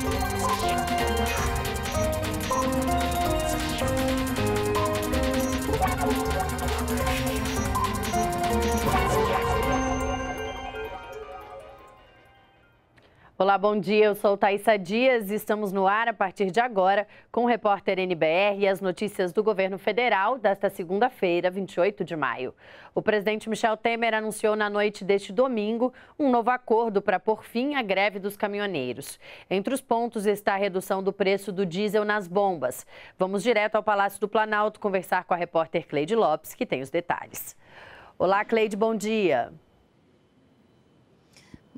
Thank you. Olá, bom dia. Eu sou Thaisa Dias e estamos no ar a partir de agora com o repórter NBR e as notícias do governo federal desta segunda-feira, 28 de maio. O presidente Michel Temer anunciou na noite deste domingo um novo acordo para pôr fim à greve dos caminhoneiros. Entre os pontos está a redução do preço do diesel nas bombas. Vamos direto ao Palácio do Planalto conversar com a repórter Cleide Lopes, que tem os detalhes. Olá, Cleide, bom dia. Bom dia.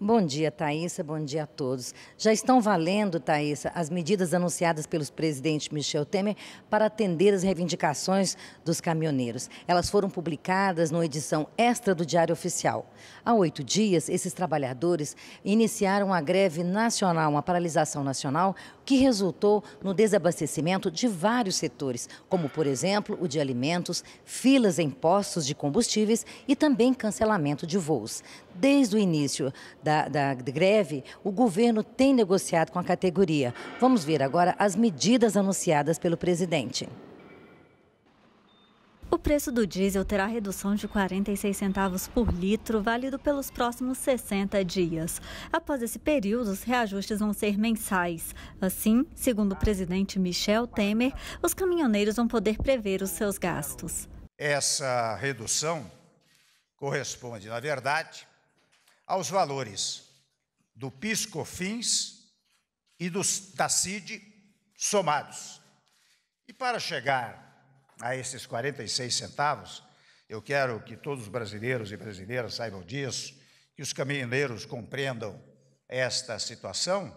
Bom dia, Thaisa. Bom dia a todos. Já estão valendo, Thaisa, as medidas anunciadas pelos presidentes Michel Temer para atender as reivindicações dos caminhoneiros. Elas foram publicadas numa edição extra do Diário Oficial. Há oito dias, esses trabalhadores iniciaram uma greve nacional, uma paralisação nacional, que resultou no desabastecimento de vários setores, como, por exemplo, o de alimentos, filas em postos de combustíveis e também cancelamento de voos. Desde o início da da, da greve, o governo tem negociado com a categoria. Vamos ver agora as medidas anunciadas pelo presidente. O preço do diesel terá redução de 46 centavos por litro, válido pelos próximos 60 dias. Após esse período, os reajustes vão ser mensais. Assim, segundo o presidente Michel Temer, os caminhoneiros vão poder prever os seus gastos. Essa redução corresponde, na verdade, aos valores do pisco fins e dos da CID somados. E para chegar a esses 46 centavos, eu quero que todos os brasileiros e brasileiras saibam disso, que os caminhoneiros compreendam esta situação,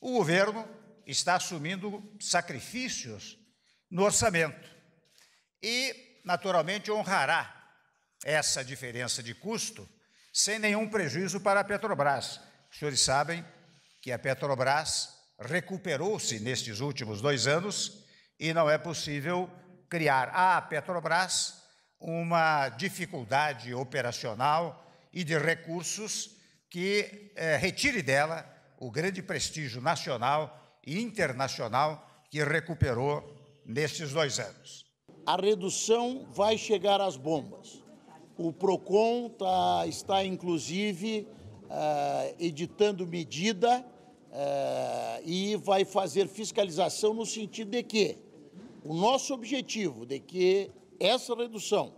o governo está assumindo sacrifícios no orçamento e, naturalmente, honrará essa diferença de custo sem nenhum prejuízo para a Petrobras. Os senhores sabem que a Petrobras recuperou-se nestes últimos dois anos e não é possível criar à Petrobras uma dificuldade operacional e de recursos que eh, retire dela o grande prestígio nacional e internacional que recuperou nestes dois anos. A redução vai chegar às bombas o PROCON tá, está, inclusive, uh, editando medida uh, e vai fazer fiscalização no sentido de que o nosso objetivo de que essa redução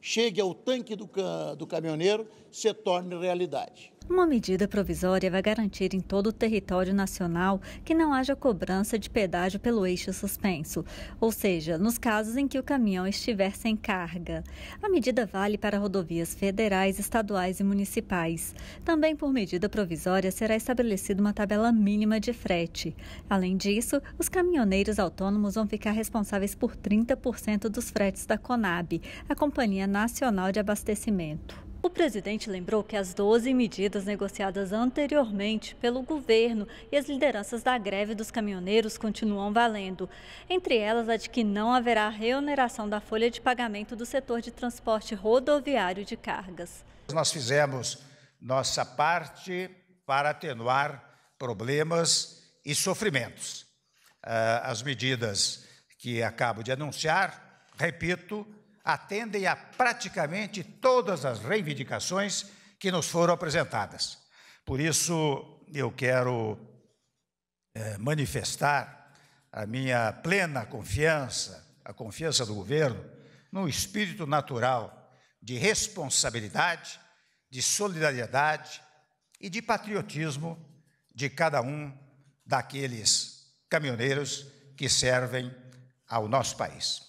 chegue ao tanque do, do caminhoneiro se torne realidade. Uma medida provisória vai garantir em todo o território nacional que não haja cobrança de pedágio pelo eixo suspenso, ou seja, nos casos em que o caminhão estiver sem carga. A medida vale para rodovias federais, estaduais e municipais. Também por medida provisória será estabelecida uma tabela mínima de frete. Além disso, os caminhoneiros autônomos vão ficar responsáveis por 30% dos fretes da Conab, a Companhia Nacional de Abastecimento. O presidente lembrou que as 12 medidas negociadas anteriormente pelo governo e as lideranças da greve dos caminhoneiros continuam valendo. Entre elas, a de que não haverá reoneração da folha de pagamento do setor de transporte rodoviário de cargas. Nós fizemos nossa parte para atenuar problemas e sofrimentos. Ah, as medidas que acabo de anunciar, repito, atendem a praticamente todas as reivindicações que nos foram apresentadas. Por isso, eu quero é, manifestar a minha plena confiança, a confiança do governo, no espírito natural de responsabilidade, de solidariedade e de patriotismo de cada um daqueles caminhoneiros que servem ao nosso país.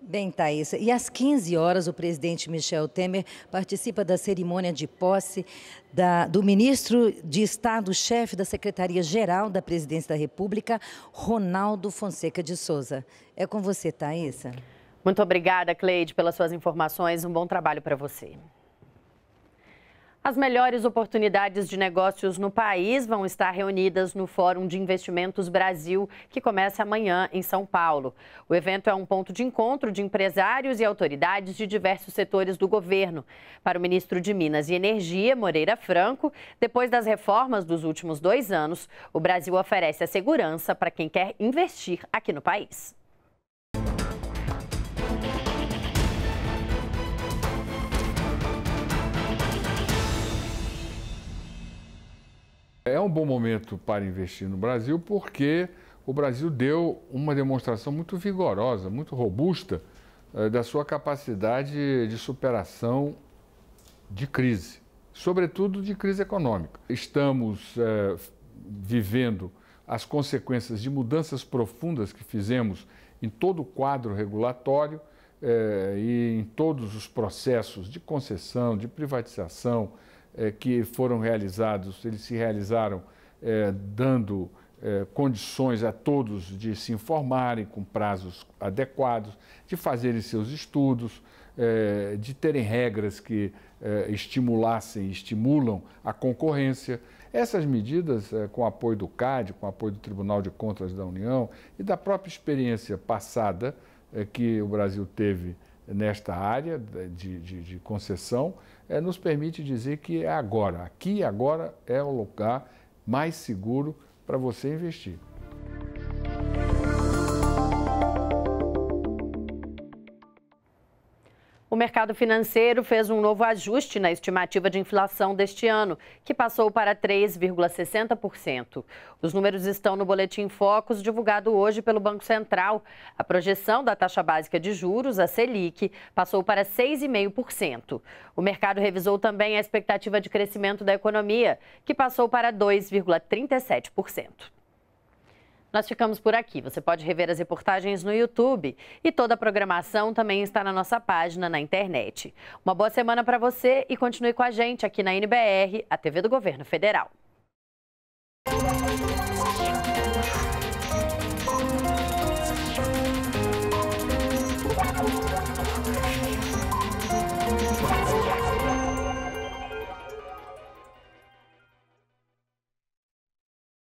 Bem, Thaís, e às 15 horas o presidente Michel Temer participa da cerimônia de posse da, do ministro de Estado-chefe da Secretaria-Geral da Presidência da República, Ronaldo Fonseca de Souza. É com você, Thaís. Muito obrigada, Cleide, pelas suas informações. Um bom trabalho para você. As melhores oportunidades de negócios no país vão estar reunidas no Fórum de Investimentos Brasil, que começa amanhã em São Paulo. O evento é um ponto de encontro de empresários e autoridades de diversos setores do governo. Para o ministro de Minas e Energia, Moreira Franco, depois das reformas dos últimos dois anos, o Brasil oferece a segurança para quem quer investir aqui no país. É um bom momento para investir no Brasil porque o Brasil deu uma demonstração muito vigorosa, muito robusta eh, da sua capacidade de superação de crise, sobretudo de crise econômica. Estamos é, vivendo as consequências de mudanças profundas que fizemos em todo o quadro regulatório é, e em todos os processos de concessão, de privatização, é, que foram realizados, eles se realizaram é, dando é, condições a todos de se informarem com prazos adequados, de fazerem seus estudos, é, de terem regras que é, estimulassem estimulam a concorrência. Essas medidas, com o apoio do CAD, com o apoio do Tribunal de Contas da União e da própria experiência passada que o Brasil teve nesta área de, de, de concessão, é, nos permite dizer que é agora, aqui agora é o lugar mais seguro para você investir. O mercado financeiro fez um novo ajuste na estimativa de inflação deste ano, que passou para 3,60%. Os números estão no Boletim Focus, divulgado hoje pelo Banco Central. A projeção da taxa básica de juros, a Selic, passou para 6,5%. O mercado revisou também a expectativa de crescimento da economia, que passou para 2,37%. Nós ficamos por aqui. Você pode rever as reportagens no YouTube e toda a programação também está na nossa página na internet. Uma boa semana para você e continue com a gente aqui na NBR, a TV do Governo Federal.